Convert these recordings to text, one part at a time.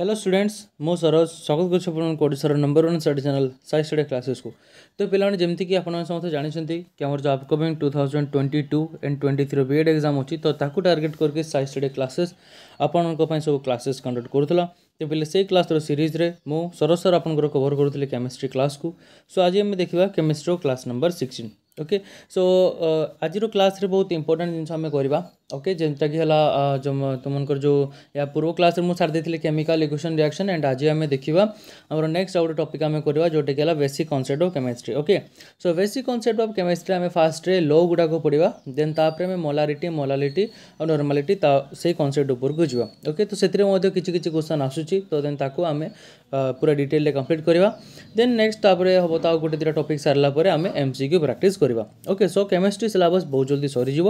Hello students ମୁଁ ସରୋଜ ସ୍ୱାଗତ କରୁଛି ଆପଣଙ୍କୁ ଓଡ଼ିଶାର number one study channel Sai study କ୍ଲାସେସ୍କୁ ତ ପିଲାମାନେ ଯେମିତିକି ଆପଣମାନେ ସମସ୍ତେ ଜାଣିଛନ୍ତି କି ଆମର ଯେଉଁ upcoming two thousand twenty two and twenty three BEd exam ଅଛି ତ ତାକୁ ଟାର୍ଗେଟ୍ କରିକି ସାଇ ଷ୍ଟଡ଼ି କ୍ଲାସେସ୍ ଆପଣଙ୍କ ପାଇଁ ସବୁ କ୍ଲାସେସ୍ କଣ୍ଡକ୍ଟ କରୁଥିଲା ତ ପିଲେ ସେଇ କ୍ଲାସ୍ର ସିରିଜ୍ରେ ମୁଁ ସରୋଜ ସାର୍ ଆପଣଙ୍କର କଭର୍ କରୁଥିଲି କେମିଷ୍ଟ୍ରି କ୍ଲାସ୍କୁ ସୋ ଆଜି ଆମେ ଦେଖିବା କେମିଷ୍ଟ୍ରିର class number sixteen okay so ଆଜିର କ୍ଲାସ୍ରେ ବହୁତ ଇମ୍ପୋର୍ଟାଣ୍ଟ ଜିନିଷ ଆମେ କରିବା ओके जेनताकि हला तुमकर जो या पूर्व क्लास में सारी देती केमिकाल इक्वेशन रिएक्शन एंड आज आम देखा आम नेक्स्ट आउ गए टपिक आम करवा जोटा कि basic concept of chemistry okay so basic concept of chemistry आम फास्ट्रे लो गुड़ाक पढ़ा देन तापर आम मोलारीट मोलालीट और नर्मालीट से कनसेप्ट जावा ओके तो से किसी किसी क्वेश्चन आसूँ तो देन ताको आम पूरा डिटेल कम्प्लीट करवा देन नेक्स्ट तापर हम तो गोटे दुटा टपिक सारापर आम एम सी क्यू प्राक्ट करवा ओके सो केमिस्ट्री सिलेबस बहुत जल्दी सरीज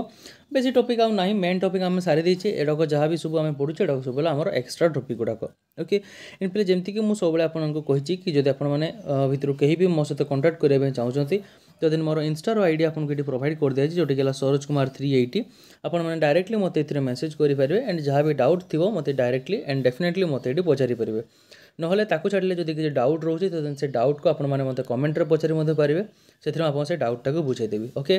बेसी टपिक आउ ना ପାଇଁ ମେନ୍ ଟପିକ୍ ଆମେ ସାରି ଦେଇଛେ ଏଡ଼ାକ ଯାହା ବି ସବୁ ଆମେ ପଢ଼ୁଛେ ଏଡ଼ାକ ସବୁବେଳେ ଆମର ଏକ୍ସଟ୍ରା ଟପିକ୍ ଗୁଡ଼ାକ ଓକେ ଏମିତିରେ ଯେମିତିକି ମୁଁ ସବୁବେଳେ ଆପଣଙ୍କୁ କହିଛି କି ଯଦି ଆପଣମାନେ ଭିତରୁ କେହି ବି ମୋ ସହିତ କଣ୍ଟାକ୍ଟ କରିବା ପାଇଁ ଚାହୁଁଛନ୍ତି ତ ଦେନ୍ ମୋର ଇନଷ୍ଟାର ଆଇଡ଼ି ଆପଣଙ୍କୁ ଏଠି ପ୍ରୋଭାଇଡ଼ କରିଦିଆଯାଇଛି ଯେଉଁଟାକି ହେଲା ସରୋଜ କୁମାର ଥ୍ରୀ ଏଇଟି ଆପଣମାନେ ଡାଇରେକ୍ଟଲି ମୋତେ ଏଥିରେ ମେସେଜ୍ କରିପାରିବେ ଆଣ୍ଡ ଯାହା ବି ଡାଉଟ୍ ଥିବ ମୋତେ ଡାଇରେକ୍ଟଲି ଆଣ୍ଡ ଡେଫିନେଟଲି ମୋତେ ଏଠି ପଚାରିପାରିବେ ନହେଲେ ତାକୁ ଛାଡ଼ିଲେ ଯଦି କିଛି ଡାଉଟ୍ ରହୁଛି ତ ଦେନ୍ ସେ ଡାଉଟ୍କୁ ଆପଣମାନେ ମୋତେ କମେଣ୍ଟରେ ପଚାରି ମଧ୍ୟ ପାରିବେ ସେଥିରେ ଆପଣ ସେ ଡାଉଟ୍ଟାକୁ ବୁଝାଇଦେବି ଓକେ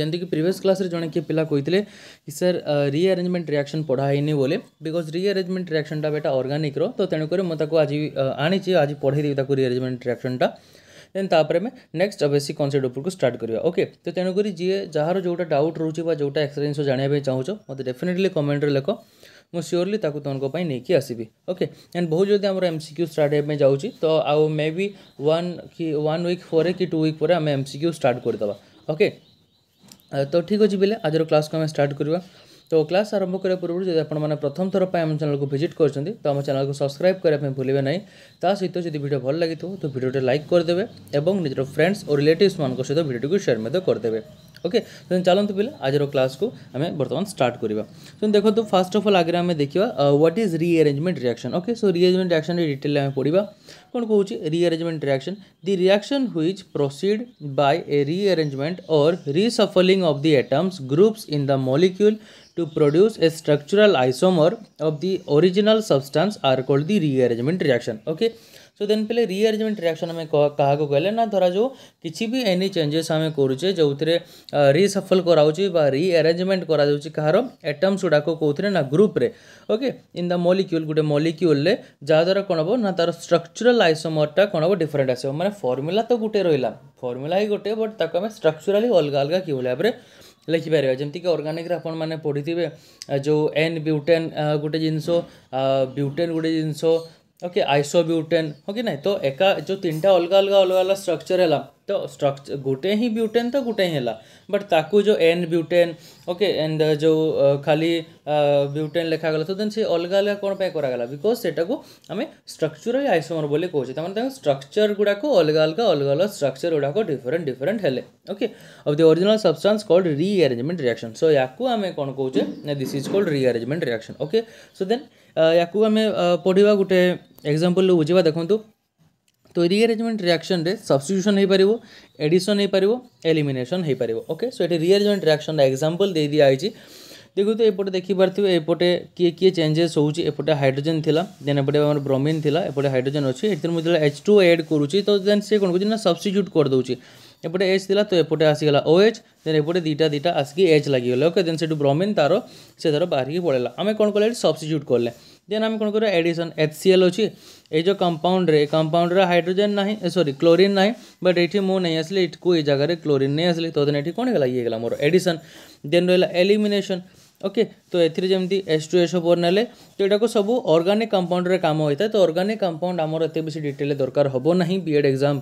जमीक प्रिवियस क्लास जन किए पिला कि सर रीअरेंजमेंट रिएक्शन पढ़ाईनि बोले बिकज रीअरेंजमेंट रिएक्शन टाइम बेटा अर्गानिक रो तो तेणुक मुझे आज आनी आज पढ़ेदेवी रीअरेंजमेंट रिएक्शन टा देन तापर में नेक्स्ट बेसिक कनसेप्ट को स्टार्ट करवा ओके तो तेणुक जी जार जो डाउट रोच एक्सपीरियंस जानवाप चाहो मत डेफिनेटली कमेन्ट लिख मुझ स्योरली तुमको नहींकी आसबी ओके एंड बहुत जल्दी आम एम सिक्यू स्टार्ट होगा जाऊँच तो आउ मे बी वन कि वन विक्क कि टू आम एम सिक्यू स्टार्ट करदे ओके ତ ଠିକ୍ ଅଛି ପିଲା ଆଜିର କ୍ଲାସ୍କୁ ଆମେ ଷ୍ଟାର୍ଟ କରିବା ତ କ୍ଲାସ୍ ଆରମ୍ଭ କରିବା ପୂର୍ବରୁ ଯଦି ଆପଣମାନେ ପ୍ରଥମ ଥର ପାଇଁ ଆମ ଚ୍ୟାନେଲକୁ ଭିଜିଟ୍ କରିଛନ୍ତି ତ ଆମ ଚ୍ୟାନେଲକୁ ସବସ୍କ୍ରାଇବ୍ କରିବା ପାଇଁ ଭୁଲିବେ ନାହିଁ ତା ସହିତ ଯଦି ଭିଡ଼ିଓ ଭଲ ଲାଗିଥିବ ତ ଭିଡ଼ିଓଟି ଲାଇକ୍ କରିଦେବେ ଏବଂ ନିଜର ଫ୍ରେଣ୍ଡସ୍ ଓ ରିଲେଟିଭ୍ସମାନଙ୍କ ସହିତ ଭିଡ଼ିଓଟିକୁ ସେୟାର ମଧ୍ୟ କରିଦେବେ ओके चलतु पे आज क्लास को आम बर्तमान स्टार्ट करवा देखो फास्ट अफ अल आगे आम देखा what is rearrangement reaction okay so rearrangement reaction detail आम पढ़ा कौन कौन rearrangement reaction the reaction which proceed by a rearrangement और reshuffling of the atoms groups in the molecule to produce a structural isomer of the original substance are called the rearrangement reaction okay तो then पहले rearrangement reaction आम क्या कहले ना धरा जो किसी भी एनी चेंजेस आम करे जो थे रिसफल करिअरेजमेंट कर एटम्स गुड़ाक कौन ना ग्रुप्रे ओके इन द मलिक्यूल गोटे मलिक्यूल जहाद्वारा कौन तो हो तार स्ट्रक्चराल आइसमरटा कौन हो डिफरेन्ट आस मैंने फर्मुला तो गोटे रहा फर्मुला ही गोटे बट ताक आम स्ट्रक्चराली अलग अलग कि भाव में लिखिपर जमीक अर्गानिक आपने पढ़ी थे जो एन ब्यूटेन गोटे जिनस ब्यूटेन गोटे जिनस ओके आइसोब्यूटेन हो कि ना तो एका जो तीनटा अलग अलग अलग अलग स्ट्रक्चर है तो स्ट्रक्चर गोटे ही ब्युटेन तर तो गोटे ही होला बट ताकू जो एन ब्यूटेन ओके एंड जो uh, खाली ब्युटेन uh, लेखागला तो देन से अलगा अलगा कोण पाई करागला बिकज सेटाकू आम्ही स्ट्रक्चुराल आइसोमर बोली कहूचे त्यामुळे त्या स्ट्रक्चर गुडाक अलग अलग अलगा अलगा स्ट्रक्चर गुडाक डिफरेंट डिफरेंट हेले okay of the original substance called rearrangement reaction so याकू कौन कोण कहूचे this is called rearrangement reaction okay so then ୟାକୁ ଆମେ ପଢ଼ିବା ଗୋଟେ ଏକ୍ଜାମ୍ପଲ୍ରୁ ବୁଝିବା ଦେଖନ୍ତୁ তো রিঅ্যারেঞ্জমেন্ট রিয়াকশনরে সবস্টিটিউশন হয়ে পারিব এডিশন হয়ে পারিব এলিমিনেশন হয়ে পারিব ওকে সো এটি রিঅ্যারেঞ্জমেন্ট রিয়াকশন এক্সাম্পল দিয়ে দিয়া হয়েছে দেখুন তো এপটে দেখিপারে এপটে কি কি চেঞ্জেস হচ্ছে এপটে হাইড্রোজেন লা দেন এপটে আমার ব্রোমিন লা এপটে হাইড্রোজেন অছি এর মধ্যে এচ টু এড করুছি তো দেন সে কোণ করছে না সবস্টিটিউট করে দেছি এপটে এচ লা তো এপটে আসিগলা ও এচ দেন এপটে দুইটা দুইটা আসিকি এচ লাগিগলা ওকে দেন সেটু ব্রোমিন তার সে তার বাহারিকি পড়েলা আমি কোণ কলে সবস্টিচ্ୟୁট কলে দেন আমি কোণ করে এডিশন এচ সি এল অছি এই যে কম্পাউন্ডরে কম্পাউন্ডরে হাইড্রোজেন না সরি ক্লোরিন না বট এটি মু নাই আসলে এটকু এই জায়গায় ক্লোরিন নাই আসলে তো দেন এটি কোণ গলা ইয়ে গলা মোর এডিশন দেন রহিলা এলিমিনেশন ओके तो एथिरे जमती एस टू एस फोर ने तो यहाँ सब अर्गानिक कंपाउंड रे काम होता है तो अर्गानिक कंपाउंड आमर एत बेस डिटेल दरकार हम ना बी एड एक्जाम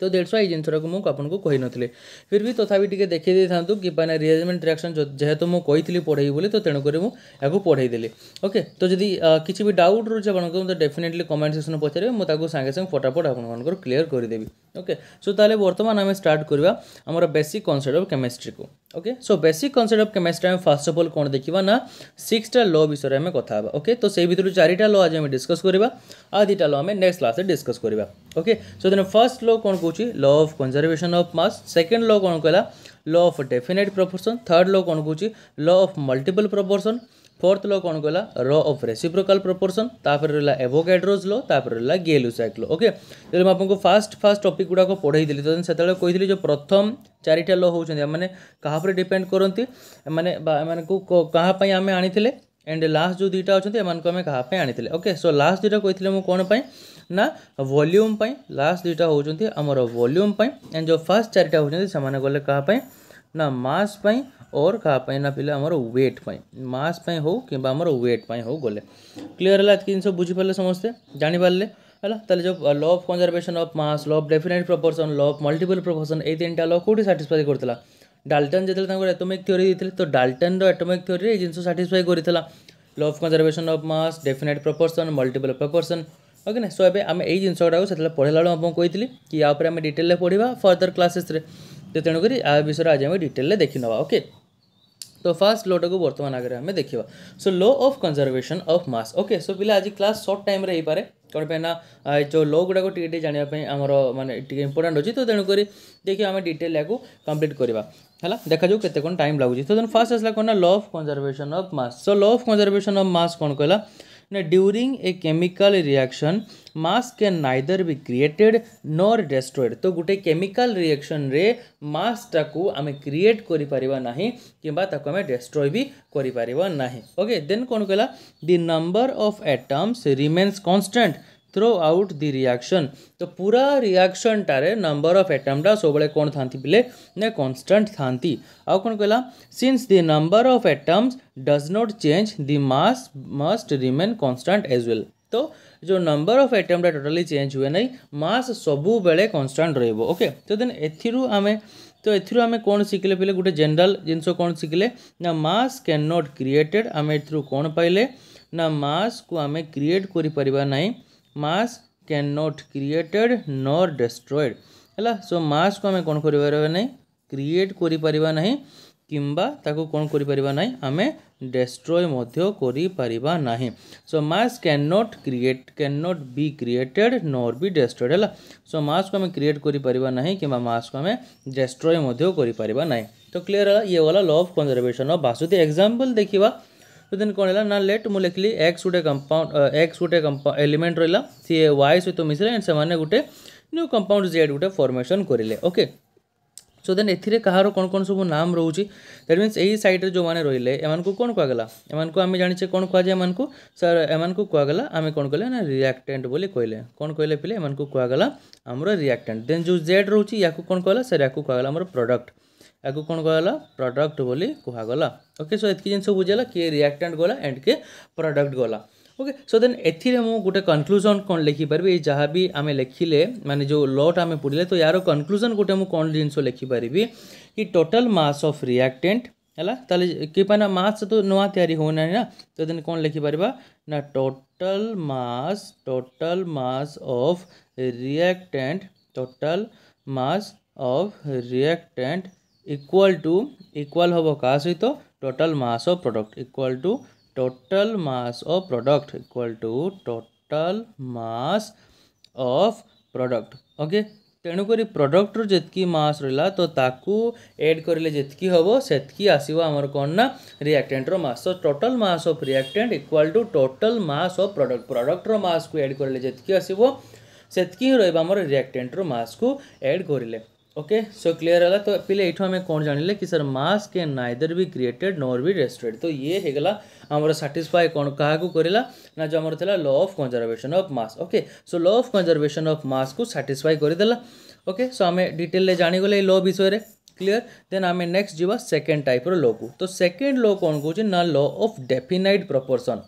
तो देट्स वाई जिनसटा को मुझे आपको कही नी फिर भी तथा भी टी देखे था कि मैंने रिएजमेंट रिएक्शन जेहेतु मुझे कही पढ़े बोली तो तेणुकर मुझे पढ़ेदेली ओके तो जदि किसी भी डाउट रोचे आपको तो डेफिनेटली कमेंट सेक्शन पचारे मुझे सागे सागे फटाफट आपर क्लीयर करदेवी ওকে সো তাহলে বর্তমান আমি স্টার্ট করবা আমার বেসিক কনসেপ্ট অফ কেমিস্ট্রি কু okay so basic concept of chemistry আমি ফার্স্ট অফ অল কোণ দেখিবা না সিক্সটা ল বিষয়ে আমি কথা হবা ওকে তো সেই ভিতর চারিটা ল আজ আমি ডিসকস করা আর দুইটা ল আমি নেক্সট ক্লাসে ডিসকস করা ওকে সো দেন ফার্স্ট ল কোণ কুচি law of conservation of mass second law কোণ কহিলা law of definite proportion third law কোণ কুচি law of multiple proportion fourth law कौन कहला रो अफ रेसिप्रोकल प्रपोर्सन तापर रहा एवोकाड्रोज लॉ तापर रहा गेलु लुसाइट ओके मुझे आपको फास्ट फास्ट टपिक गुड़ाक पढ़े दी तो से कही जो प्रथम चारिटा लो हूँ मैंने क्या डिपेड करती मैंने क्या आम आनी एंड लास्ट जो दुईटा अच्छे एम क्या आनी ओके सो लास्ट दुईटा कही मुझे कौन ना भल्यूम लास्ट दुईटा होमर भल्यूम एंड जो फास्ट चारिटा होने गले क्या ना मस और का ना पे आम व्वेट मस हो कि व्वेट हो गले क्लीयर है कि जिस बुझीपारे समस्ते जापारे है जो ल of conservation of mass law of definite proportion law of multiple proportion ये तीन टा ल कौटी साटिसफाई करता डाल्टन जितने एटमिक थोरी देते तो डाल्टन रटोमिक थोरी ये जिस साटिसफाई कर law of conservation of mass definite proportion multiple proportion okay ना सो ए जिनसा से पढ़ला बेलू आपको कही कि डिटेल पढ़ा फर्दर क्लासेस तो तेणुक আ বিষয়ে আজ আমি ডিটেলরে দেখিনেবা ওকে तो फास्ट लोटा को बर्तमान आगे आम देखा so law of conservation of mass okay so पिला आज क्लास सर्ट टाइम रे पारे कौन कहीं जो लो गुड़ाक टे जानापी आमर मानते इंपोर्टाट अच्छी तो तेणुक देखिए आम डिटेल या कम्प्लीट करवा है देखा जो केते टाइम लगुच तो तेनाली फास्ट आसला कौन law of conservation of mass so law of conservation of mass कौन कहला ना during a chemical reaction mass can neither be created nor destroyed तो गोटे केमिकाल रिएक्शन रे मसटा को आम क्रिएट करना कि डेस्ट्रय भी करना ओके देन कौन कहला the number of atoms remains constant throughout the reaction तो पूरा रिएक्शन टारे नंबर अफ एटमटा सब कौन था बोले ना कनस्टाट था आउ कौन कहला since the number of atoms does not change the mass must remain constant as well तो जो नंबर अफ एटमटा टोटाली चेंज हुए ना मास सबुबले कनस्टाट रोके तो देन एथु तो एथु आम कौन शिखिले पे गोटे जेनेल जिनस कौन शिखिले ना मास कैन नट क्रिएटेड आम एथु कौन पाइले ना मास को आम क्रिएट करें मास कैन नट क्रिएटेड नर डेस्ट्रएड है सो मास को आम कौन कर क्रिएट करें କିମ୍ବା ତାକୁ କ'ଣ କରିପାରିବା ନାହିଁ ଆମେ ଡେଷ୍ଟ୍ରୟ ମଧ୍ୟ କରିପାରିବା ନାହିଁ so mass can not create can not be created nor be destroyed ହେଲା ସୋ ମାସ୍କୁ ଆମେ କ୍ରିଏଟ୍ କରିପାରିବା ନାହିଁ କିମ୍ବା ମାସ୍କୁ ଆମେ ଡେଷ୍ଟ୍ରୟ ମଧ୍ୟ କରିପାରିବା ନାହିଁ ତ କ୍ଲିଅର୍ ହେଲା ଇଏ ଗଲା law of conservation of mass ଯଦି ଏକ୍ଜାମ୍ପଲ୍ ଦେଖିବା देन कौन है ना लेट मुझे लिखिली एक्स गोटे कंपाउंड एक्स गोटे एलिमेंट रहा सी वाई सहित मिसले एंड से गोटे कंपाउंड जेड गोटे फर्मेसन करें ओके সো দেন এথিরে কাহার কোন কোন সব নাম রয়েছে দ্যাট মিন্স এই সাইডে যে রহলে এমানকু কোন কুয়াগলা এমানকু আমি জানিছে কোন কুয়া যায় এমানকু স্যার এমানকু কুয়াগলা আমি কোন কইলে না রিয়াক্টেন্ট বলি কইলে কোন কইলে পিলে এমানকু কুয়াগলা আমার রিয়াক্টেন্ট দেন যে জেড রয়েছে ইয়াকু কোন কইলা স্যার ইয়াকু কুয়াগলা আমার প্রোডক্ট ইয়াকু কোন কইলা প্রোডক্ট বলি কুহাগলা ওকে সো এতকি জিনিস বুঝালা কে রিয়াক্টেন্ট গলা এন্ড কে প্রোডক্ট গলা ओके सो देन एथिरे मु गोटे कनक्लूजन कौन लिखि परबि जहाँ भी आमे लिखिले माने जो लॉट आमे पढ़िले तो यार कनक्लूजन गोटे मु कौन जिनसो लिखि परबि कि टोटल मास ऑफ रिएक्टेंट ହେଲା ତାହେଲେ କିପାନା ମାସ୍ ତ ନୂଆ ତିଆରି ହେଉନାହିଁ ନା ତ ଦେନ୍ କ'ଣ ଲେଖିପାରିବା ନା total mass total mass of reactant total mass of reactant equal to equal ହେବ କାହା ସହିତ total mass of product equal to total mass of product equal to total mass of product okay ତେଣୁକରି ପ୍ରଡ଼କ୍ଟର ଯେତିକି ମାସ୍ ରହିଲା ତ ତାକୁ ଏଡ଼୍ କରିଲେ ଯେତିକି ହେବ ସେତିକି ଆସିବ ଆମର କ'ଣ ନା ରିଆକ୍ଟାଣ୍ଟର ମାସ୍ ତ total mass of reactant equal to total mass of product ପ୍ରଡ଼କ୍ଟର ମାସ୍କୁ ଏଡ଼୍ କରିଲେ ଯେତିକି ଆସିବ ସେତିକି ହିଁ ରହିବ ଆମର ରିଆକ୍ଟାଣ୍ଟର ମାସ୍କୁ ଏଡ଼୍ କରିଲେ ओके सो क्लियर है तो पहले यूँ आम कौन जान लें कि सर मास के नाइदर भी क्रिएटेड नोर भी डेस्ट्रॉयड तो ये होगा आम साटिस्फाए कौन क्या करा ना जो आमर था law of conservation of mass okay so law of conservation of mass को साटिस्फाए करदेला ओके सो आम डिटेल जाणीगले लॉ विषय क्लीयर देन आम नेक्स्ट जावा सेकेंड टाइप रो को तो सेकेंड लॉ कौन कहे ना law of definite proportion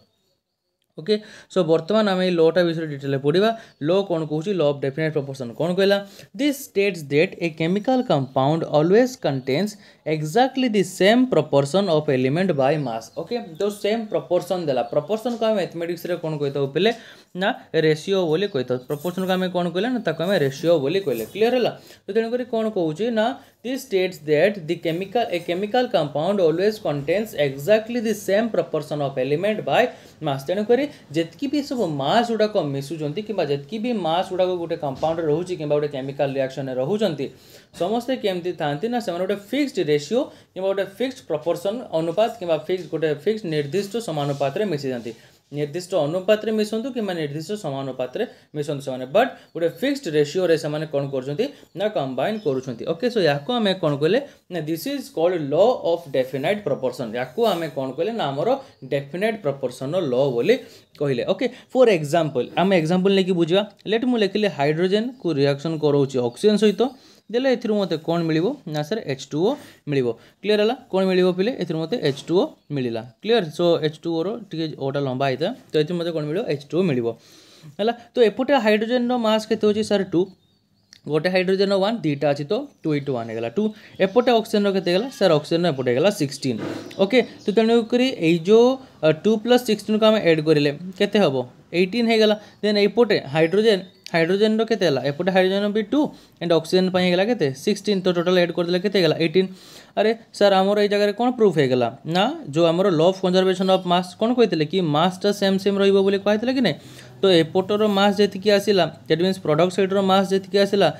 okay so बर्तमान आम ये लटा विषय डिटेल पढ़ा लो कौन कौन ल अफ डेफिनेट प्रपोर्सन कौन कहला this states that a chemical compound always contains exactly the same proportion of element by mass okay जो सेम प्रपोर्सन दे प्रपोर्सन को आम मैथमेटिक्स कौन कही पे ना रेसीो बोली कही था प्रपोर्सन को आम कौन कहला ना आम रेसीो कहले क्लीयर है तो तेणुक कौन कौन ना the states that the chemical a chemical compound always contains exactly the same proportion of element by mass तेणुक जितकी भी सब मस गुड़ाक मिशुंट कि जितकी भी मस गुड़ाक गोटे कंपाउंड रोचे कि गोटे केमिकाल रियाक्शन रोचान समस्ते केमती था ना से गोटे फिक्सड रेसीो कि गोटे फिक्सड प्रपोर्सन अनुपात कि फिक्स गोटे फिक्स निर्दिष्ट समानुपात में जाती ನಿರ್ದಿಷ್ಟ ଅନୁପାତରେ ମିଶନ୍ତୁ କିମ୍ବା ନିର୍ଦ୍ଦିଷ୍ଟ ସମାନୁପାତରେ ମିଶନ୍ତୁ ସେମାନେ ବଟ୍ ଗୋଟେ ଫିକ୍ସଡ ରେସିଓରେ ସେମାନେ କ'ଣ କରୁଛନ୍ତି ନା କମ୍ବାଇନ୍ କରୁଛନ୍ତି ଓକେ ସୋ ୟାକୁ ଆମେ କ'ଣ କହିଲେ ନା this is called law of definite proportion ୟାକୁ ଆମେ କ'ଣ କହିଲେ ନା ଆମର ଡେଫିନାଇଟ୍ ପ୍ରପୋର୍ସନ୍ର ଲ ବୋଲି କହିଲେ ଓକେ ଫର୍ ଏକ୍ଜାମ୍ପଲ୍ ଆମେ ଏକ୍ଜାମ୍ପଲ୍ ନେଇକି ବୁଝିବା ଲେଟ୍ ମୁଁ ଲେଖିଲି ହାଇଡ୍ରୋଜେନ୍କୁ ରିଆକ୍ସନ୍ କରାଉଛି ଅକ୍ସିଜେନ୍ ସହିତ ଦେଲେ ଏଥିରୁ ମୋତେ କ'ଣ ମିଳିବ ନା ସାର୍ ଏଚ୍ ଟୁ ଓ ମିଳିବ କ୍ଲିଅର୍ ହେଲା କ'ଣ ମିଳିବ ପିଲେ ଏଥିରୁ ମୋତେ ଏଚ୍ ଟୁ ଓ ମିଳିଲା କ୍ଲିଅର୍ ସୋ ଏଚ୍ ଟୁ ଓର ଟିକେ ଓଟା ଲମ୍ବା ହେଇଥାଏ ତ ଏଥିରୁ ମୋତେ କ'ଣ ମିଳିବ ଏଚ୍ ଟୁ ମିଳିବ ହେଲା ତ ଏପଟେ ହାଇଡ୍ରୋଜେନ୍ର ମାସ୍ କେତେ ହେଉଛି ସାର୍ ଟୁ गोटे हाइड्रोजेन वन दुईटा अच्छी तो टू इंटू वन होगा टू एपटे अक्सीजेन के सर अक्सीजेन एपटे होगा सिक्सटीन ओके तो तेणुक यो टू प्लस सिक्सटीन को आम एड करें के हम एटीन होगा देन एपटे हाइड्रोजेन हाइड्रोजन केला एपटे हाइड्रोजन भी टू एंड अक्सीजेन होगा के सिक्सटीन तो टोटाल एड करदे के एटीन अरे सर आमर ये जगह कौन प्रूफ होगा ना जो आमर ल अफ कंजरभेसन अफ मस कौन कहते कि मसटा सेम सेम रोली कही कि ना तो एपटर मस जी आसला दैट मीन्स प्रडक्ट सैड्र मस जी आसला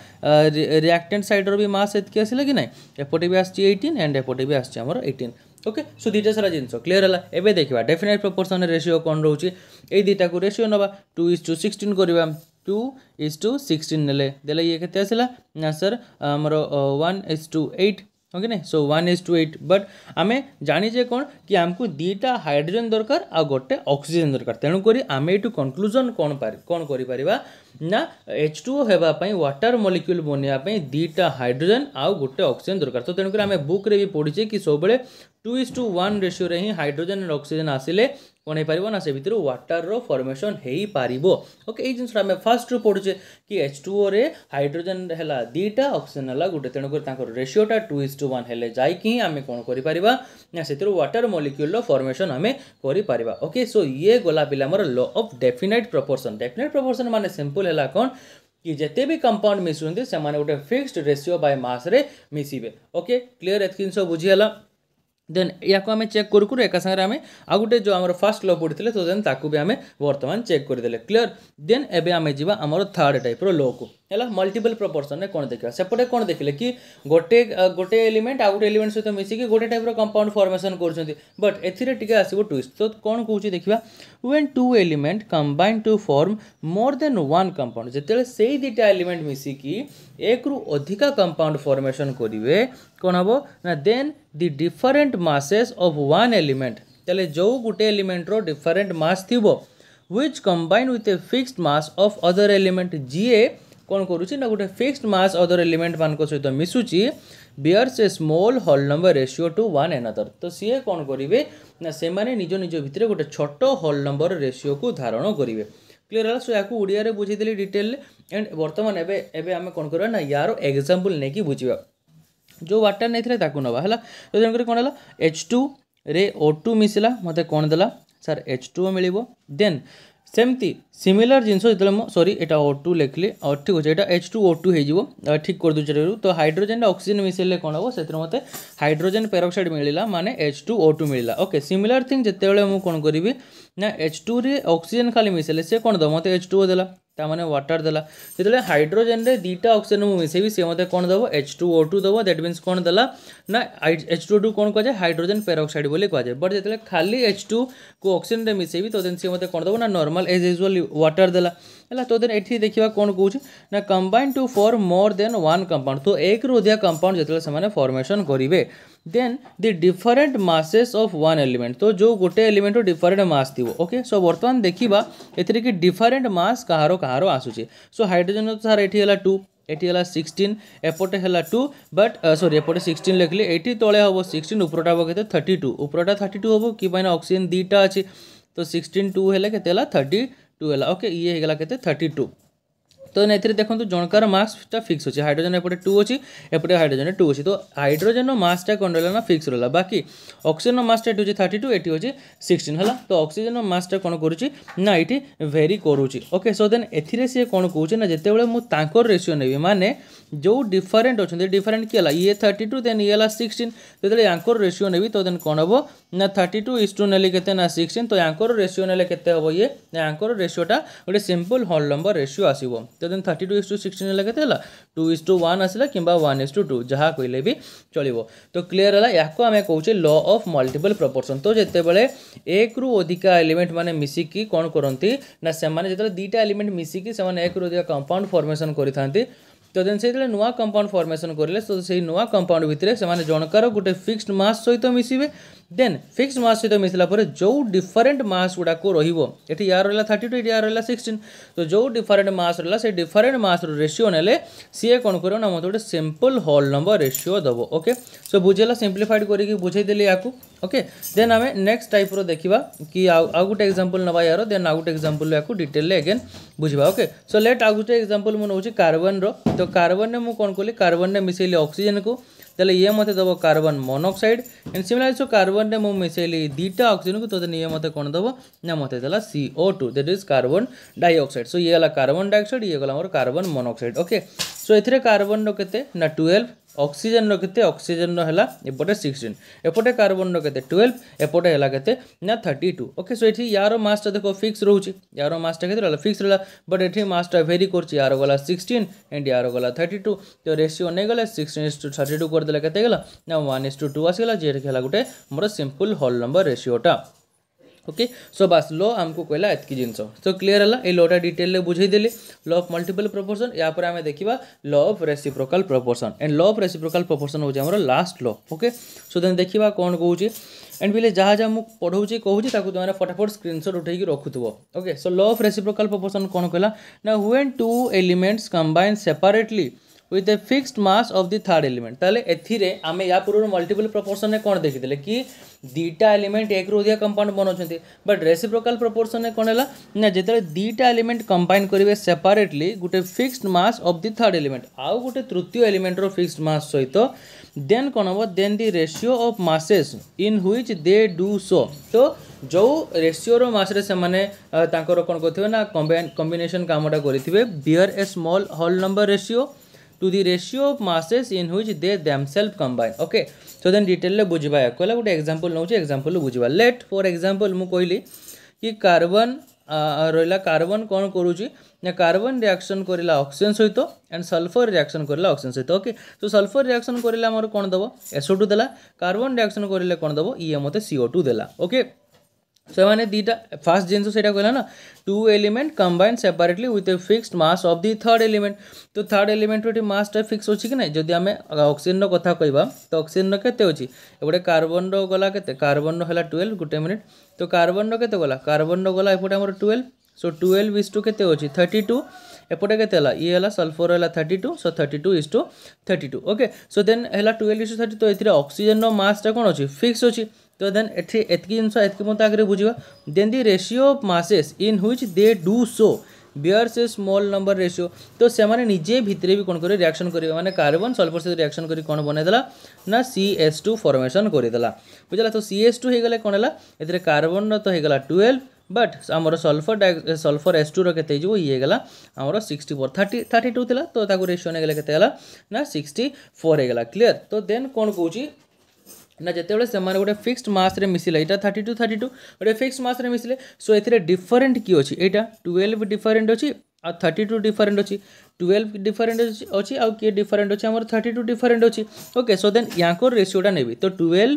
रिएक्टेंट सैड्र भी मस ये आसला कि ना एपटे भी आसटीन एंड एपटे भी आसमर एटीन ওকে সো দুইটা সারা জিনিস ক্লিয়ার হল এবে দেখা ডেফিনেট প্রপোর্সন রেসিও কোণ রয়েছে এই দুইটা রেসিও নেওয়া টু ইজ টু সিক্সটিন করা टू ଇଜ୍ टू सिक्सटीन ନେଲେ ଦେଲେ ଇଏ କେତେ ଆସିଲା ନା ସାର୍ ଆମର one is two eight okay ना so one is two eight but आम जाणीजे कौन कि आमको दीटा हाइड्रोजेन दरकार आ गए अक्सीजेन दरकार तेणुक आम यू कनक्लूजन कौन पार कौन करा एच टू होगापी व्वाटर मलिक्यूल बनवाई दीटा हाइड्रोजेन आउ गोटे अक्सीजेन दरकार तो तेणुक आम बुक्रे भी पढ़ीचे कि सब two is to one ratio हिं हाइड्रोजेन और अक्सीजेन आसिले କ'ଣ ହେଇପାରିବ ନା ସେ ଭିତରୁ ୱାଟର୍ର ଫର୍ମେସନ୍ ହେଇପାରିବ ଓକେ ଏଇ ଜିନିଷଟା ଆମେ ଫାର୍ଷ୍ଟରୁ ପଢ଼ୁଛେ କି ଏଚ୍ ଟୁ ଓରେ ହାଇଡ୍ରୋଜେନ୍ ହେଲା ଦୁଇଟା ଅକ୍ସିଜେନ୍ ହେଲା ଗୋଟେ ତେଣୁକରି ତାଙ୍କର ରେସିଓଟା ଟୁ ଇଜ୍ ଟୁ ୱାନ୍ ହେଲେ ଯାଇକି ହିଁ ଆମେ କ'ଣ କରିପାରିବା ନା ସେଥିରୁ ୱାଟର୍ ମଲିକ୍ୟୁଲ୍ର ଫର୍ମେସନ୍ ଆମେ କରିପାରିବା ଓକେ ସୋ ଇଏ ଗଲା ପିଲା ଆମର law of definite proportion definite proportion ମାନେ ସିମ୍ପଲ୍ ହେଲା କ'ଣ କି ଯେତେ ବି କମ୍ପାଉଣ୍ଡ ମିଶୁଛନ୍ତି ସେମାନେ ଗୋଟେ ଫିକ୍ସଡ୍ ରେସିଓ ବାଇ ମାସ୍ରେ ମିଶିବେ ଓକେ କ୍ଲିଅର୍ ଏତିକି ଜିନିଷ ବୁଝିଗଲା ଦେନ୍ ୟାକୁ ଆମେ ଚେକ୍ କରୁ କରୁ ଏକା ସାଙ୍ଗରେ ଆମେ ଆଉ ଗୋଟେ ଯେଉଁ ଆମର ଫାର୍ଷ୍ଟ ଲ ପଢ଼ିଥିଲେ ତ ଦେନ୍ ତାକୁ ବି ଆମେ ବର୍ତ୍ତମାନ ଚେକ୍ କରିଦେଲେ କ୍ଲିଅର ଦେନ୍ ଏବେ ଆମେ ଯିବା ଆମର ଥାର୍ଡ଼ ଟାଇପ୍ର ଲକୁ ହେଲା ମଲ୍ଟିପଲ୍ ପ୍ରପୋର୍ସନରେ କ'ଣ ଦେଖିବା ସେପଟେ କ'ଣ ଦେଖିଲେ କି ଗୋଟେ ଗୋଟେ ଏଲିମେଣ୍ଟ ଆଉ ଗୋଟେ ଏଲିମେଣ୍ଟ ସହିତ ମିଶିକି ଗୋଟେ ଟାଇପ୍ର କମ୍ପାଉଣ୍ଡ ଫର୍ମେସନ୍ କରୁଛନ୍ତି ବଟ୍ ଏଥିରେ ଟିକେ ଆସିବ ଟୁଇଷ୍ଟ ତ କ'ଣ କହୁଛି ଦେଖିବା when two element combine to form more than one compound ଯେତେବେଳେ ସେଇ ଦୁଇଟା ଏଲିମେଣ୍ଟ ମିଶିକି ଏକରୁ ଅଧିକା କମ୍ପାଉଣ୍ଡ ଫର୍ମେସନ୍ କରିବେ କ'ଣ ହେବ ନା then the different masses of one element ତାହେଲେ ଯେଉଁ ଗୋଟେ ଏଲିମେଣ୍ଟର ଡିଫରେଣ୍ଟ ମାସ୍ ଥିବ which combine with a fixed mass of other element ଯିଏ କ'ଣ କରୁଛି ନା ଗୋଟେ ଫିକ୍ସଡ୍ ମାସ୍ ଅଦର ଏଲିମେଣ୍ଟମାନଙ୍କ ସହିତ ମିଶୁଛି bears a small whole number ratio two one another ତ ସିଏ କ'ଣ କରିବେ ନା ସେମାନେ ନିଜ ନିଜ ଭିତରେ ଗୋଟେ ଛୋଟ ହଲ୍ ନମ୍ବର ରେସିଓକୁ ଧାରଣ କରିବେ क्लीयर है सो या ओडिया बुझेदेली डिटेल एंड बर्तमान एवं कौन करवा ना यार एक्जामपल नहीं बुझा जो वाटर नहीं नवा है तो कौन है एच टू रे ओ टू मिसला मतलब कौन देला ସାର୍ ଏଚ୍ ଟୁ ଓ ମିଳିବ ସେମିତି ସିମିଲାର ଜିନିଷ ଯେତେବେଳେ ମୁଁ ସରି ଏଇଟା ଓ ଟୁ ଲେଖିଲି ଆଉ ଠିକ୍ ଅଛି ଏଇଟା ଏଚ୍ ଟୁ ଓ ଟୁ ହେଇଯିବ ଠିକ୍ କରିଦେଉଛି ଏଟାରୁ ତ ହାଇଡ୍ରୋଜେନ୍ ଅକ୍ସିଜେନ୍ ମିଶାଇଲେ କ'ଣ ହେବ ସେଥିରେ ମୋତେ ହାଇଡ୍ରୋଜେନ୍ ପେରୋକ୍ସାଇଡ଼୍ ମିଳିଲା ମାନେ ଏଚ୍ ଟୁ ଓ ଟୁ ମିଳିଲା ଓକେ ସିମିଲାର ଥିଙ୍ଗ ଯେତେବେଳେ ମୁଁ କ'ଣ କରିବି ନା ଏଚ୍ ଟୁରେ ଅକ୍ସିଜେନ୍ ଖାଲି ମିଶାଇଲେ ସେ କ'ଣ ଦେବ ମୋତେ ଏଚ୍ ଟୁ ଓ ଦେଲା तार व्टर देला जो हाइड्रोजेन में दुटा अक्सीजेन मिसेबी सी मत कौन दब एच टू ओ टू दब दैट मीनस कौन देला ना एच टू टू कौन कहुए हाइड्रोजेन पेरोक्साइड बोली कहुए बट जो खाली एच टू को अक्सीजेन में मिसेबी तो देन सी मत कौन दब ना नर्माल एज यूजुअल व्टर देला है तो देन ये देखा कौन कौन ना combine to form more than one compound तो एक रु अधिक कंपाउंड जो फर्मेसन करेंगे then the different masses of one element तो जो गोटे एलिमेंट डिफरेन्ट मास थी ओके सो बर्तमान देखा एथेरे कि डिफरेन्ट मास कहार कहार आसूचे सो हाइड्रोजन तो सार ये टू এটি হল সিক্সটিন এপটে হল টু বট সরি এপটে সিক্সটিন লিখলি এটি তলে হব সিক্সটিন উপরটা হব কেতে থার্টি টু উপরটা থার্টি টু হব কি পাই না অক্সিজেন দুইটা আছে তো সিক্সটিন টু হলে কেতে হল থার্টি টু হল ওকে ইয়ে হয়ে গেল কেতে থার্টি টু ତେଣୁ ଏଥିରେ ଦେଖନ୍ତୁ ଜଣକାର ମାସ୍କଟା ଫିକ୍ସ ଅଛି ହାଇଡ୍ରୋଜେନ୍ ଏପଟେ ଟୁ ଅଛି ଏପଟେ ହାଇଡ୍ରୋଜେନ୍ ଟୁ ଅଛି ତ ହାଇଡ୍ରୋଜେନ୍ର ମାସ୍କଟା କ'ଣ ରହିଲା ନା ଫିକ୍ସ ରହିଲା ବାକି ଅକ୍ସିଜେନ୍ର ମାସ୍କଟା ଏଠି ହେଉଛି ଥାର୍ଟି ଟୁ ଏଠି ହେଉଛି ସିକ୍ସଟିନ୍ ହେଲା ତ ଅକ୍ସିଜେନ୍ର ମାସ୍କଟା କ'ଣ କରୁଛି ନା ଏଠି ଭେରି କରୁଛି ଓକେ ସୋ ଦେନ୍ ଏଥିରେ ସିଏ କ'ଣ କହୁଛି ନା ଯେତେବେଳେ ମୁଁ ତାଙ୍କର ରେସିଓ ନେବି ମାନେ ଯେଉଁ ଡିଫରେଣ୍ଟ ଅଛନ୍ତି ଡିଫରେଣ୍ଟ କିଏ ହେଲା ଇଏ ଥାର୍ଟି ଟୁ ଦେନ୍ ଇଏ ହେଲା ସିକ୍ସଟିନ୍ ଯେତେବେଳେ ୟାଙ୍କର ରେସିଓ ନେବି ତ ଦେନ୍ କ'ଣ ହେବ ନା ଥାର୍ଟି ଟୁ ଇସ୍ ଟୁ ନେଲି କେତେ ନା ସିକ୍ସଟିନ୍ ତ ୟାଙ୍କର ରେସିଓ ନେଲେ କେତେ ହେବ ଇଏ ୟାଙ୍କର ରେସିଓଟା ଗୋଟେ ସିମ୍ପଲ୍ ହଲ୍ ନମ୍ବର ରେସିଓ ଆସିବ ତ ଯଦି thirty two is to sixteen ହେଲା କେତେ ହେଲା ଟୁ ଇସ୍ ଟୁ ୱାନ୍ ଆସିଲା କିମ୍ବା ୱାନ୍ ଇସ୍ ଟୁ ଟୁ ଯାହା କହିଲେ ବି ଚଳିବ ତ କ୍ଲିଅର୍ ହେଲା ୟାକୁ ଆମେ କହୁଛେ ଲ ଅଫ୍ ମଲ୍ଟିପଲ୍ ପ୍ରପୋର୍ସନ୍ ତ ଯେତେବେଳେ ଏକରୁ ଅଧିକା ଏଲିମେଣ୍ଟ ମାନେ ମିଶିକି କ'ଣ କରନ୍ତି ନା ସେମାନେ ଯେତେବେଳେ ଦୁଇଟା ଏଲିମେଣ୍ଟ ମିଶିକି ସେମାନେ ଏକରୁ ଅଧିକା କମ୍ପାଉଣ୍ଡ ଫର୍ମେସନ୍ କରିଥାନ୍ତି ତ ଦେନ୍ ସେଇଥିରେ ନୂଆ କମ୍ପାଉଣ୍ଡ ଫର୍ମେସନ୍ କରିଲେ ତ ସେଇ ନୂଆ କମ୍ପାଉଣ୍ଡ ଭିତରେ ସେମାନେ ଜଣକାର ଗୋଟେ ଫିକ୍ସଡ୍ ମାସ୍ ସହିତ ମିଶିବେ ଦେନ୍ ଫିକ୍ସ ମାସ୍ ସହିତ ମିଶିଲା ପରେ ଯେଉଁ ଡିଫରେଣ୍ଟ ମାସ୍ ଗୁଡ଼ାକ ରହିବ ଏଠି ୟାର ରହିଲା ଥାର୍ଟି ଟୁ ଏଠି ୟାର ରହିଲା ସିକ୍ସଟିନ୍ ତ ଯେଉଁ ଡିଫରେଣ୍ଟ ମାସ୍ ରହିଲା ସେ ଡିଫରେଣ୍ଟ ମାସ୍ର ରେସିଓ ନେଲେ ସିଏ କ'ଣ କରିବ ନା ମୋତେ ଗୋଟେ ସିମ୍ପଲ୍ ହଲ୍ ନମ୍ବର ରେସିଓ ଦେବ ଓକେ ସୋ ବୁଝେଇଲା ସିମ୍ପ୍ଲିଫାଇଡ୍ କରିକି ବୁଝେଇଦେଲି ୟାକୁ ଓକେ ଦେନ୍ ଆମେ ନେକ୍ସଟ ଟାଇପ୍ର ଦେଖିବା କି ଆଉ ଆଉ ଗୋଟେ ଏକ୍ଜାମ୍ପଲ୍ ନେବା ୟାର ଦେନ୍ ଆଉ ଗୋଟେ ଏକ୍ଜାମ୍ପଲ୍ ୟାକୁ ଡିଟେଲରେ ଏଗେନ୍ ବୁଝିବା ଓକେ ସୋ ଲେଟ୍ ଆଉ ଗୋଟେ ଏକ୍ଜାମ୍ପଲ୍ ମୁଁ ନେଉଛି କାର୍ବନର ତ କାର୍ବନରେ ମୁଁ କ'ଣ କଲି କାର୍ବନରେ ମିଶେଇଲି ଅକ୍ସିଜେନକୁ ಇದರಲ್ಲಿ ಎ ಮತ್ತು ದವ carbon monoxide and similar so carbon ಒಮ್ಮೆ ಸೇಲಿ ದೀಟಾ ಆಕ್ಸಿಜನ್ಗೂ ತದನ್ನು ಎ ಮತ್ತು ಕೊಣ ದವ ನಾ ಮತ್ತೆ ಇದೆಲ್ಲ C O two that is carbon dioxide so ಎ ಎಲ್ಲ ಕಾರ್ಬನ್ ಡೈಆಕ್ಸೈಡ್ ಎ ಗಲ್ಲ ಕಾರ್ಬನ್ ಮೊನಾಕ್ಸೈಡ್ ಓಕೆ सो ए कार्बन रेते ना टुएल्व অক্সিজেন কেতে অক্সিজেন হল এপটে সিক্সটিন এপটে কার্বন কেতে টুয়েলভ এপটে হল কেতে না থার্টি টু ওকে সো এটি ইয়ার মাসটা দেখ ফিক্স রয়েছে ইয়ার মাসটা কেতে রহলা ফিক্স রহলা বট এটি মাসটা ভেরি করছে ইয়ার গলা সিক্সটিন এন্ড ইয়ার গলা থার্টি টু তো রেসিও নিয়ে গেলে sixteen is to thirty two করেদেলে কেতে গেল না ওয়ান ইস টু টু আসিগলা যেটা হল গোটে মোট সিম্পল হল নম্বর রেসিওটা ओके सो बास लो आमको कहला एतक जिन सो क्लीयर है ये लोटा डिटेल बुझेदे ल अफ मल्टीपल प्रपोर्सन यापर आम देखा law of reciprocal proportion and law of reciprocal proportion हो लास्ट ल ओके सो दे देखा कौन कौन एंड बिल्ली जहाँ जहाँ मुझे पढ़ाऊँ कहूँ ताको तुम्हारे फटाफट स्क्रीनसट उठे रखुव okay so law of reciprocal proportion कौन कहला ना हुए two elements combine separately with a fixed mass of the third element তাহলে এথিরে আমি ইয়া পূর্ব মল্টিপল প্রপোর্সনে কোণ দেখিলে কি দুইটা এলিমেন্ট একরু অধিকা কম্পাউন্ড বনাউছেন বট রেসিপ্রোকাল প্রপোর্সনে কোণ হল না যেতবে দুইটা এলিমেন্ট কম্বাইন করবে সেপারেটলি গোটে fixed mass of the third element আউ গোটে তৃতীয় এলিমেন্টর ফিক্সড মাস সহিত দেন কোণ হব then the ratio of masses in which they do so তো ଯେଉଁ ରେସିଓର ମାସରେ ସେମାନେ ତାଙ୍କର କ'ଣ କରିଥିବେ ନା କମ୍ବିନେସନ୍ କାମଟା କରିଥିବେ bear a small whole number ratio to the ratio of masses in which they themselves combine okay so दे डिटेल बुझाया bujhiba ya kola gote example बुझा लेट फर एक्जामपल मु कि कार्बन रहा कार्बन कौन करुच्ची कार्बन रिएक्शन करा oxygen सहित एंड सल्फर रिएक्शन करा अक्सीजेन सहित ओके तो सल्फर रिएक्शन करा कौन दब एसओ टू दे कार्बन रिएक्शन करें कौन दब ई मत सीओ टू देला ओके okay? ସେମାନେ ଦୁଇଟା ଫାର୍ଷ୍ଟ ଜିନିଷ ସେଇଟା କହିଲା ନା two element combine separately with a fixed mass of the third element ତ ଥାର୍ଡ଼ ଏଲିମେଣ୍ଟର ଏଠି ମାସ୍ଟା ଫିକ୍ସ ଅଛି କି ନାହିଁ ଯଦି ଆମେ ଅକ୍ସିଜେନ୍ର କଥା କହିବା ତ ଅକ୍ସିଜେନ୍ର କେତେ ଅଛି ଏପଟେ କାର୍ବନର ଗଲା କେତେ କାର୍ବନର ହେଲା ଟୁଏଲ୍ଭ ଗୋଟେ ମିନିଟ୍ ତ କାର୍ବନର କେତେ ଗଲା କାର୍ବନର ଗଲା ଏପଟେ ଆମର twelve so twelve is to କେତେ ଅଛି ଥାର୍ଟି ଟୁ এপটে কেতে হল ইয়ে হল সলফর হল thirty two so thirty two is to thirty two okay so then হল টুয়েলভ ইস টু থার্টি তো এর অক্সিজেন মাসটা কোণ অ ফিক্স অ तो देन एठी एतकी जिनस मत आगे बुझा then the ratio of masses in which they do so bears a small number ratio तो से निजे भितर भी कौन कर रियाक्शन कर मैंने कार्बन सल्फर सहित रियाक्शन कर सी एस टू फर्मेसन करदेला बुझला तो सी एस टू होगा कौन है ये कार्बन तो होगा ट्वेल्व बट आम सल्फर सल्फर एस टूर के येगला आम sixty four thirty thirty two थी तो रेसीो नहीं गला ना सिक्सटी फोर होगा क्लीयर तो देन कौन कौन ना ଯେତେବେଳେ ସେମାନେ ଗୋଟେ ଫିକ୍ସଡ ମାସରେ ମିଶିଲେ ଏଇଟା ଥାର୍ଟି ଟୁ ଥାର୍ଟି ଟୁ ଗୋଟେ ଫିକ୍ସଡ ମାସରେ ମିଶିଲେ ସୋ ଏଥିରେ ଡିଫରେଣ୍ଟ କି ଅଛି ଏଇଟା ଟୁଏଲ୍ଭ ଡିଫରେଣ୍ଟ ଅଛି ଆଉ ଥାର୍ଟି ଟୁ ଡିଫରେଣ୍ଟ ଅଛି ଟୁଏଲ୍ଭ ଡିଫରେଣ୍ଟ ଅଛି ଆଉ କିଏ ଡିଫରେଣ୍ଟ ଅଛି ଆମର ଥାର୍ଟି ଟୁ ଡିଫରେଣ୍ଟ ଅଛି ଓକେ ସୋ ଦେନ୍ ୟାଙ୍କର ରେସିଓଟା ନେବି ତ ଟୁଏଲ୍ଭ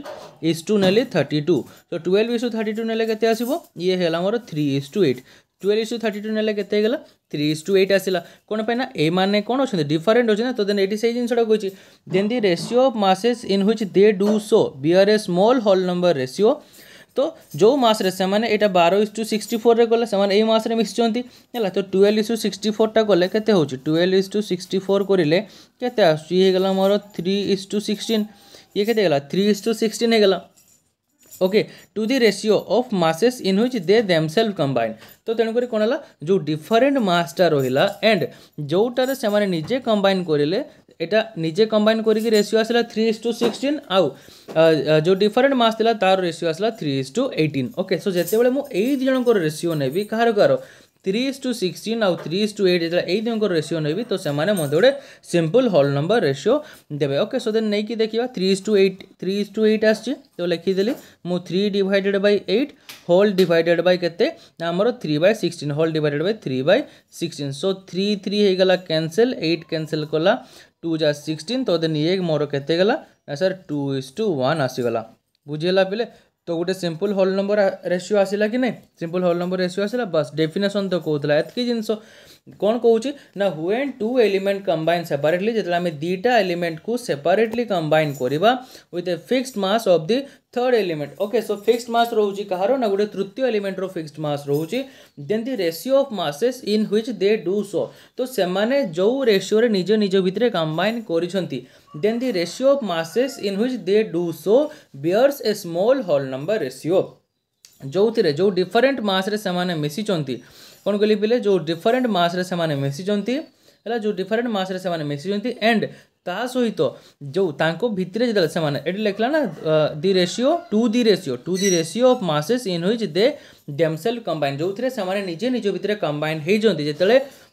ଇସ୍ ଟୁ ନେଲି ଥାର୍ଟି ଟୁ ତ twelve is to thirty two ନେଲେ କେତେ ଆସିବ ଇଏ ହେଲା ଆମର three is to eight twelve is to thirty two নেলে কেতে হয়ে থ্রি ইস্টু এইট আসলা কোণ পাই না এইমানে কোণ অনেক ডিফরেন্ট অনেক তো দেন এটি সেই জিনিসটা কইছি then the ratio of masses in which they do so bear a small whole number ratio তো ଯେଉଁ ମାସରେ ସେମାନେ ଏଇଟା ବାର ଇସ୍ଟୁ ସିକ୍ସଟି ଫୋର୍ରେ କଲେ ସେମାନେ ଏଇ ମାସରେ ମିଶିଛନ୍ତି ହେଲା ତ ଟୁଏଲ୍ଭ ଇସ୍ଟୁ ସିକ୍ସଟି ଫୋର୍ଟା କଲେ କେତେ ହେଉଛି ଟୁଏଲ୍ଭ ଇସ୍ଟୁ ସିକ୍ସଟି ଫୋର୍ କରିଲେ କେତେ ଆସୁଛି ହେଇଗଲା ମୋର ଥ୍ରୀ ଇସ୍ଟୁ ସିକ୍ସଟିନ୍ ଇଏ କେତେ ହେଇଗଲା ଥ୍ରୀ ଇସ୍ଟୁ ସିକ୍ସଟିନ୍ ହେଇଗଲା okay to the ratio of masses in which they themselves combine ତ ତେଣୁକରି କ'ଣ ହେଲା ଯେଉଁ ଡିଫରେଣ୍ଟ ମାସ୍ଟା ରହିଲା ଆଣ୍ଡ ଯେଉଁଟାରେ ସେମାନେ ନିଜେ କମ୍ବାଇନ୍ କରିଲେ ଏଇଟା ନିଜେ କମ୍ବାଇନ୍ କରିକି ରେସିଓ ଆସିଲା ଥ୍ରୀ ଇସ୍ ଟୁ ସିକ୍ସଟିନ୍ ଆଉ ଯେଉଁ ଡିଫରେଣ୍ଟ ମାସ୍ ଥିଲା ତାର ରେସିଓ ଆସିଲା three is two eighteen okay so ଯେତେବେଳେ ମୁଁ ଏଇ ଦୁଇ ଜଣଙ୍କର ରେସିଓ ନେବି କାହାର କାହାର थ्रीज टू सिक्सटीन आउ थ्रीज टू एट जो यही दुईर रेसीो ने तो से गोटे सिंपल हल नंबर रेसीो देते ओके सो दे नहीं देखा three is to eight three two eight आस तो लिखिदेली three divided by eight whole divided by के आमर three by sixteen whole divided by three by sixteen so three three होगा कैनसल एट कैनसल कला टू जा सिक्सटीन तो देन ये मोर के सर टू इज टू वन आसगला बुझेगा पे তো গোটে ସିମ୍ପଲ୍ ହୋଲ୍ ନମ୍ବର୍ ରେସିଓ ଆସିଲା କି ନାହିଁ ସିମ୍ପଲ୍ ହୋଲ୍ ନମ୍ବର୍ ରେସିଓ ଆସିଲା ବାସ୍ ଡେଫିନେସନ୍ ତ କହୁଥିଲା ଏତିକି ଜିନିଷ कौन कौन ना when two element combine separately जो आम दुटा एलिमेंट को सेपरेटली कंबाइन करवा with a fixed mass of the third element okay so fixed mass रोचे कहार ना गोटे तृतीय एलिमेंट रो फिक्सड मास रोचे then the ratio of masses in which they do so तो से जो रेसीो निज निज भितर कंबाइन कर then the ratio of masses in which they do so bears a small whole number ratio जो जो डिफरेन्ट मसने से मिशिंट कौन कह पे जो डिफरेन्ट मस मिशी है जो डिफरेन्ट मसने मिशी एंड ता सहित जो भितर से लिखला ना the ratio to the ratio to the ratio of masses in which they डेमसेल combine जो थे निजे निज भर कंबाइंड होती जो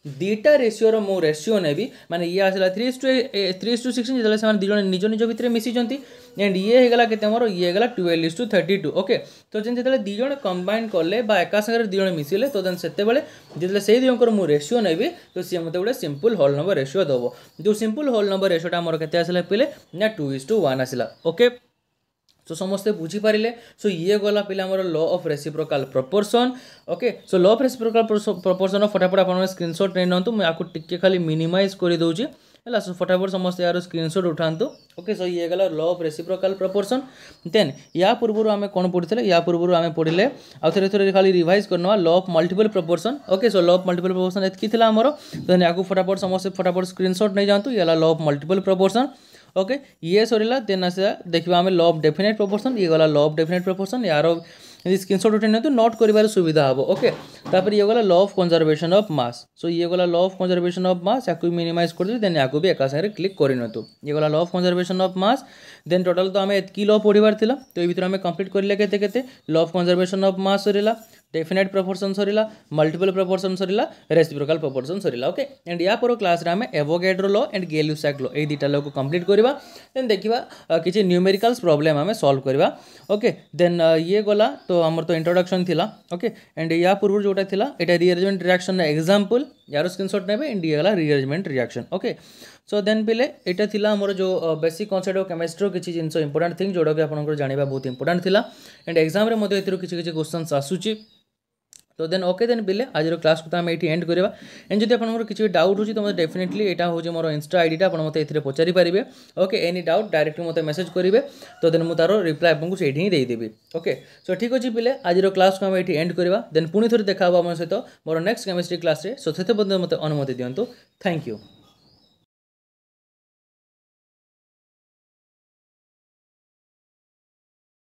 दुटा रेसीोर मुझ रेसीो ने मैंने ये आसा three two three two six जो दिज निज भर मिशी एंड ये होगा केते मोर ये होगा twelve is to thirty two okay तो जेन जिते दी जन कंबाइन कले एका सागर दी जन मिसिले तो देन से जिते से दिजर मुझे रेसीो नेबी तो सी मत गोटे सिंपल हल नंबर रेसीो दब जो सिंपल हल नंबर रेसीोटा मोर के आसला पे ना टू इज टू वन आसला ओके सो समस्ते बुझिपारे सो ये गला पे आम law of reciprocal proportion okay so law of reciprocal proportion फटाफट आप स्क्रीनशट नहीं नुँ तो मुझे खाली मिनिमाइज कर दूसरी है सो फटाफट समस्त यार स्क्रीनशॉट उठातु ओके सो ये गला law of reciprocal proportion then या पूर्व आम कौन पढ़ी या पूर्व आम पढ़ले आउ थे थे खाली रिभाइज करना law of multiple proportion okay so law of multiple proportion एतकी थी आमर देन या फटाफट समस्त फटाफट स्क्रीनशॉट नहीं जातु ये law of multiple proportion okay ये सरला देन आसा देखा आम लॉ ऑफ डेफिनेट प्रपोर्सन ये गला लॉ ऑफ डेफिनेट प्रपोर्सन यार ଏମିତି ସ୍କ୍ରିନ୍ସଟ୍ ଉଠାଇ ନିଅନ୍ତୁ ନୋଟ୍ କରିବାର ସୁବିଧା ହେବ ଓକେ ତାପରେ ଇଏ ଗଲା law of conservation of mass so ଇଏ ଗଲା law of conservation of mass ୟାକୁ ମିନିମାଇଜ୍ କରିଦେଲି ଦେନ୍ ୟାକୁ ବି ଏକା ସାଙ୍ଗରେ କ୍ଲିକ୍ କରିନିଅନ୍ତୁ ଇଏ ଗଲା law of conservation of mass then total ତ ଆମେ ଏତିକି ଲ ପଢ଼ିବାର ଥିଲା ତ ଏଇ ଭିତରେ ଆମେ କମ୍ପ୍ଲିଟ୍ କରିଲେ କେତେ କେତେ law of conservation of mass ସରିଲା डेफिनेट प्रपोर्सन सरला मल्टीपल प्रपोर्सन सर रेसिप्रोकाल प्रपोर्सन सर ओके एंड या पर क्लास आम एवोगेड्रो ल एंड गेल्यूसैक ल यही दुटा ल को कम्प्लीट करवा देन देखा किसी न्यूमेरिकल्स प्रोब्लेम आम सल्व करवा ओके देन ये गला तो आमर तो इंट्रोडक्शन थी ओके एंड या पूर्व जोटा था यहाँ रिअरेंजमेंट रिएक्शन एक्जामपल ୟାର ସ୍କ୍ରିନସଟ୍ ନେବେ ଇଣ୍ଡିଗଲା rearrangement reaction okay so then ପିଲେ ଏଇଟା ଥିଲା ଆମର ଯେଉଁ ବେସିକ୍ କନସେପ୍ଟ ଅଫ୍ କେମିଷ୍ଟ୍ରିର କିଛି ଜିନିଷ ଇମ୍ପୋର୍ଟାଣ୍ଟ ଥିଙ୍ଗ ଯେଉଁଟାକି ଆପଣଙ୍କର ଜାଣିବା ବହୁତ ଇମ୍ପୋର୍ଟାଣ୍ଟ ଥିଲା ଆଣ୍ଡ ଏକ୍ଜାମ୍ରେ ମଧ୍ୟ ଏଥିରୁ କିଛି କିଛି କ୍ୱେଶ୍ଚନ୍ସ ଆସୁଛି तो देन ओके देन बिले आज क्लास को तो आम ये एंड करवा एंड जब आप किसी डाउट होती तो मैं डेफिनेटली यहाँ हूँ मोर इनस्टा आईडा आप मत ये पचारि ओके एनी डाउट डायरेक्ट मत मेसेज करेंगे तो देन मुझे रिप्लाय आपको से ही देदेवि ओके सो ठीक अच्छे पिले आज क्लास को आम ये एंड करवा देन पुणी थे देखा हम सहित मोर नेक्स्ट केमिस्ट्री क्लास से सो से मत अनुमति दिंतु थैंक यू